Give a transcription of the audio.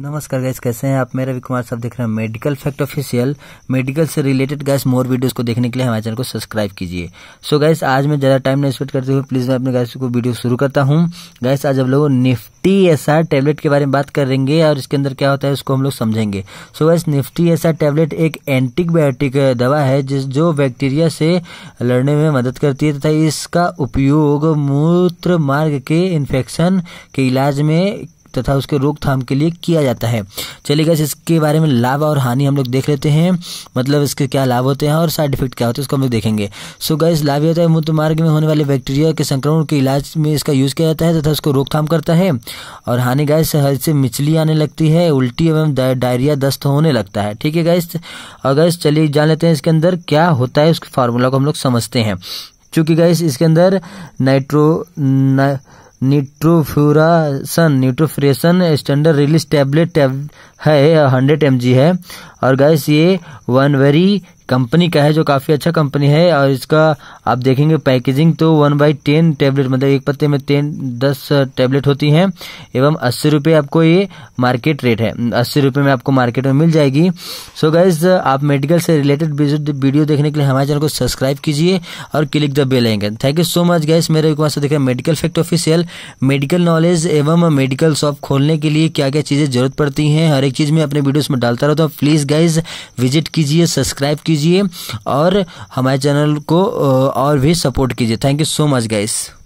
नमस्कार गैस कैसे हैं आप मेरा विकुमार साहब देख रहे हैं मेडिकल फैक्ट ऑफिशियल मेडिकल से रिलेटेड गैस मोर वीडियोस को देखने के लिए हमारे चैनल को सब्सक्राइब कीजिए सो so, गैस आज मैं ज़्यादा टाइम नहीं स्पेंड करते हुए प्लीज़ मैं अपने गैस को वीडियो शुरू करता हूँ गैस आज हम लोग निफ्टी एस टैबलेट के बारे में बात करेंगे और इसके अंदर क्या होता है उसको हम लोग समझेंगे so so, guys Niftas tablet एक एंटीबायोटिक दवा है जिस जो बैक्टीरिया से लड़ने में मदद करती है तथा इसका उपयोग मूत्र मार्ग के इन्फेक्शन के इलाज में तथा उसके रोकथाम के लिए किया जाता है चलिए इसके बारे में लाभ और हानि हम लोग देख लेते हैं मतलब इसके क्या लाभ होते हैं और साइड इफेक्ट क्या होते हैं उसको हम लोग देखेंगे सो गैस लाभ ये होता है मूत्र मार्ग में होने वाले बैक्टीरिया के संक्रमण के इलाज में इसका यूज़ किया जाता है तथा उसको रोकथाम करता है और हानि गैस से मिचली आने लगती है उल्टी एवं डायरिया दस्त होने लगता है ठीक है गैस और गैस चलिए जान लेते हैं इसके अंदर क्या होता है उसके फार्मूला को हम लोग समझते हैं चूँकि गैस इसके अंदर नाइट्रो ना, nitrofurantoin nitrofurantoin standard release tablet है हंड्रेड एम है और गैस ये वन वेरी कंपनी का है जो काफ़ी अच्छा कंपनी है और इसका आप देखेंगे पैकेजिंग तो वन बाई टेन टेबलेट मतलब एक पत्ते में टेन दस टैबलेट होती हैं एवं अस्सी रुपये आपको ये मार्केट रेट है अस्सी रुपये में आपको मार्केट में मिल जाएगी सो so गाइज आप मेडिकल से रिलेटेड वीडियो देखने के लिए हमारे चैनल को सब्सक्राइब कीजिए और क्लिक द बेल आएंगे thank you so much guys मेरे को से देख रहे medical fact official medical knowledge एवं मेडिकल शॉप खोलने के लिए क्या क्या चीज़ें जरूरत पड़ती हैं हर एक चीज़ मैं अपने वीडियोस में डालता रहता हूँ प्लीज़ गाइज विजिट कीजिए सब्सक्राइब कीजिए और हमारे चैनल को और भी सपोर्ट कीजिए thank you so much guys